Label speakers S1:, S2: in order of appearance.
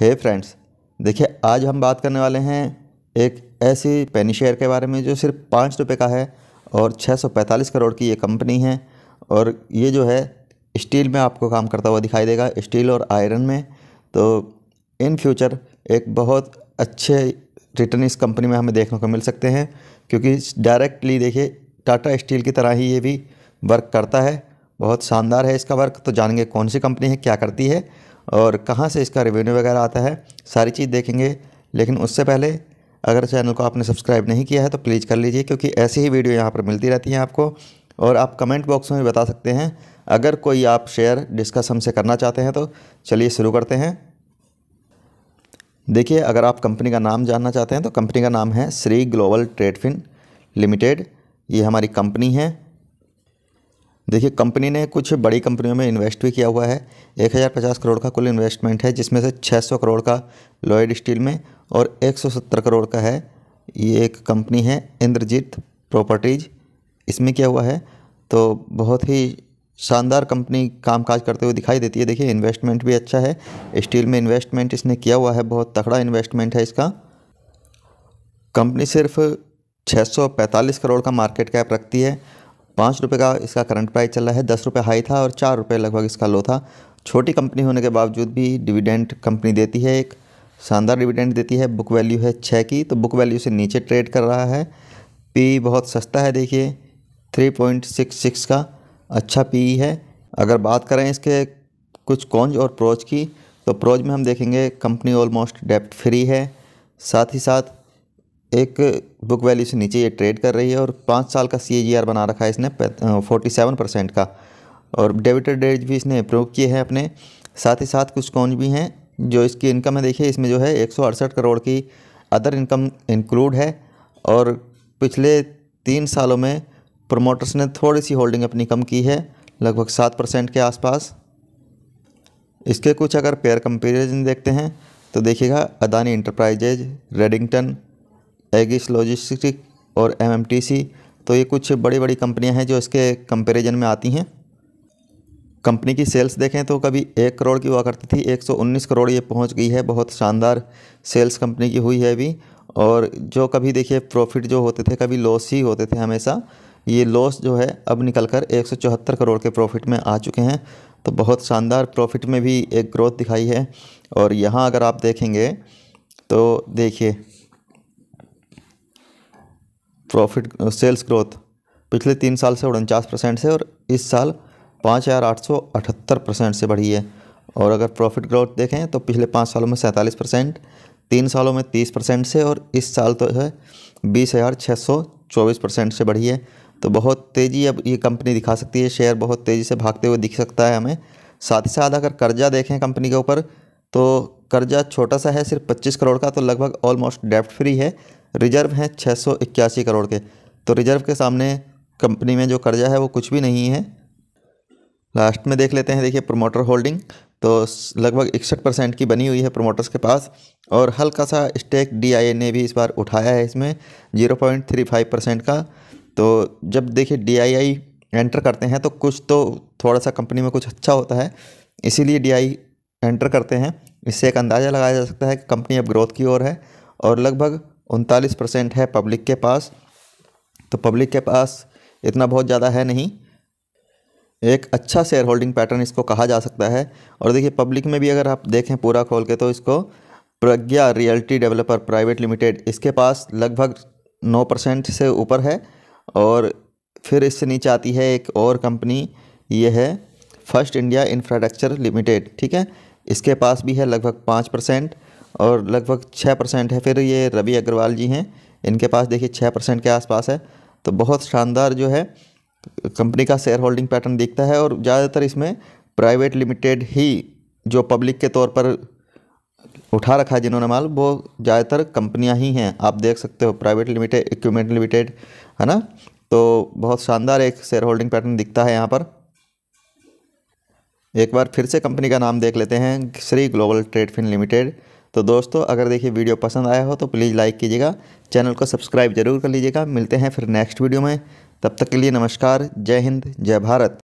S1: हे friends देखिए आज हम बात करने वाले हैं एक ऐसी पेनी शेयर के बारे में जो सिर्फ पाँच रुपये का है और 645 करोड़ की ये कंपनी है और ये जो है स्टील में आपको काम करता हुआ दिखाई देगा स्टील और आयरन में तो इन फ्यूचर एक बहुत अच्छे रिटर्न इस कंपनी में हमें देखने को मिल सकते हैं क्योंकि डायरेक्टली देखिए टाटा स्टील की तरह ही ये भी वर्क करता है बहुत शानदार है इसका वर्क तो जानेंगे कौन सी कंपनी है क्या करती है और कहाँ से इसका रेवेन्यू वगैरह आता है सारी चीज़ देखेंगे लेकिन उससे पहले अगर चैनल को आपने सब्सक्राइब नहीं किया है तो प्लीज़ कर लीजिए क्योंकि ऐसी ही वीडियो यहाँ पर मिलती रहती हैं आपको और आप कमेंट बॉक्स में भी बता सकते हैं अगर कोई आप शेयर डिस्कस हमसे करना चाहते हैं तो चलिए शुरू करते हैं देखिए अगर आप कंपनी का नाम जानना चाहते हैं तो कंपनी का नाम है श्री ग्लोबल ट्रेडफिन लिमिटेड ये हमारी कंपनी है देखिए कंपनी ने कुछ बड़ी कंपनियों में इन्वेस्ट भी किया हुआ है एक हज़ार पचास करोड़ का कुल इन्वेस्टमेंट है जिसमें से छः सौ करोड़ का लॉयड स्टील में और एक सौ सत्तर करोड़ का है ये एक कंपनी है इंद्रजीत प्रॉपर्टीज़ इसमें क्या हुआ है तो बहुत ही शानदार कंपनी कामकाज करते हुए दिखाई देती है देखिए इन्वेस्टमेंट भी अच्छा है स्टील में इन्वेस्टमेंट इसने किया हुआ है बहुत तगड़ा इन्वेस्टमेंट है इसका कंपनी सिर्फ 645 करोड़ का मार्केट कैप रखती है पाँच रुपये का इसका करंट प्राइस चल रहा है दस रुपये हाई था और चार रुपये लगभग इसका लो था छोटी कंपनी होने के बावजूद भी डिविडेंड कंपनी देती है एक शानदार डिविडेंड देती है बुक वैल्यू है छः की तो बुक वैल्यू से नीचे ट्रेड कर रहा है पी बहुत सस्ता है देखिए थ्री पॉइंट सिक्स सिक्स का अच्छा पी है अगर बात करें इसके कुछ कॉन्ज और प्रोज की तो प्रोज में हम देखेंगे कंपनी ऑलमोस्ट डेप्ट फ्री है साथ ही साथ एक बुक वैल्यू से नीचे ये ट्रेड कर रही है और पाँच साल का सी बना रखा है इसने फोर्टी सेवन परसेंट का और डेबिटर डेज भी इसने अप्रूव किए हैं अपने साथ ही साथ कुछ कौन भी हैं जो इसकी इनकम है देखिए इसमें जो है एक करोड़ की अदर इनकम इंक्लूड है और पिछले तीन सालों में प्रमोटर्स ने थोड़ी सी होल्डिंग अपनी कम की है लगभग सात परसेंट के आसपास इसके कुछ अगर पेयर कंपेरिजन देखते हैं तो देखिएगा अदानी इंटरप्राइजेज रेडिंगटन एगिस लॉजिस्टिक और एमएमटीसी तो ये कुछ बड़ी बड़ी कंपनियां हैं जो इसके कंपैरिजन में आती हैं कंपनी की सेल्स देखें तो कभी एक करोड़ की हुआ करती थी 119 करोड़ ये पहुंच गई है बहुत शानदार सेल्स कंपनी की हुई है अभी और जो कभी देखिए प्रॉफिट जो होते थे कभी लॉस ही होते थे हमेशा ये लॉस जो है अब निकल कर एक करोड़ के प्रॉफिट में आ चुके हैं तो बहुत शानदार प्रॉफिट में भी एक ग्रोथ दिखाई है और यहाँ अगर आप देखेंगे तो देखिए प्रॉफिट सेल्स ग्रोथ पिछले तीन साल से उनचास परसेंट से और इस साल पाँच हज़ार आठ सौ अठहत्तर परसेंट से बढ़ी है और अगर प्रॉफिट ग्रोथ देखें तो पिछले पाँच सालों में सैंतालीस परसेंट तीन सालों में तीस परसेंट से और इस साल तो है बीस हज़ार छः सौ चौबीस परसेंट से बढ़ी है तो बहुत तेज़ी अब ये कंपनी दिखा सकती है शेयर बहुत तेज़ी से भागते हुए दिख सकता है हमें साथ ही साथ अगर कर्जा देखें कंपनी के ऊपर तो कर्जा छोटा सा है सिर्फ पच्चीस करोड़ का तो लगभग ऑलमोस्ट डेप्ट फ्री है रिजर्व हैं छः सौ इक्यासी करोड़ के तो रिजर्व के सामने कंपनी में जो कर्जा है वो कुछ भी नहीं है लास्ट में देख लेते हैं देखिए प्रोमोटर होल्डिंग तो लगभग इकसठ परसेंट की बनी हुई है प्रोमोटर्स के पास और हल्का सा स्टेक डीआईए ने भी इस बार उठाया है इसमें zero point three five percent का तो जब देखिए डीआईआई एंटर करते हैं तो कुछ तो थोड़ा सा कंपनी में कुछ अच्छा होता है इसीलिए डी एंटर करते हैं इससे एक अंदाज़ा लगाया जा सकता है कि कंपनी अब ग्रोथ की ओर है और लगभग उनतालीस परसेंट है पब्लिक के पास तो पब्लिक के पास इतना बहुत ज़्यादा है नहीं एक अच्छा शेयर होल्डिंग पैटर्न इसको कहा जा सकता है और देखिए पब्लिक में भी अगर आप देखें पूरा खोल के तो इसको Pragya realty developer private limited इसके पास लगभग नौ परसेंट से ऊपर है और फिर इससे नीचे आती है एक और कंपनी ये है फर्स्ट इंडिया इंफ्रास्ट्रक्चर लिमिटेड ठीक है इसके पास भी है लगभग पाँच परसेंट और लगभग छः परसेंट है फिर ये रवि अग्रवाल जी हैं इनके पास देखिए छः परसेंट के आसपास है तो बहुत शानदार जो है कंपनी का शेयर होल्डिंग पैटर्न दिखता है और ज़्यादातर इसमें प्राइवेट लिमिटेड ही जो पब्लिक के तौर पर उठा रखा है जिन्होंने माल वो ज़्यादातर कंपनियां ही हैं आप देख सकते हो प्राइवेट लिमिटेड इक्विपमेंट लिमिटेड है ना तो बहुत शानदार एक शेयर होल्डिंग पैटर्न दिखता है यहाँ पर एक बार फिर से कंपनी का नाम देख लेते हैं Shri global trade fin limited तो दोस्तों अगर देखिए वीडियो पसंद आया हो तो प्लीज़ लाइक कीजिएगा चैनल को सब्सक्राइब जरूर कर लीजिएगा मिलते हैं फिर नेक्स्ट वीडियो में तब तक के लिए नमस्कार जय हिंद जय भारत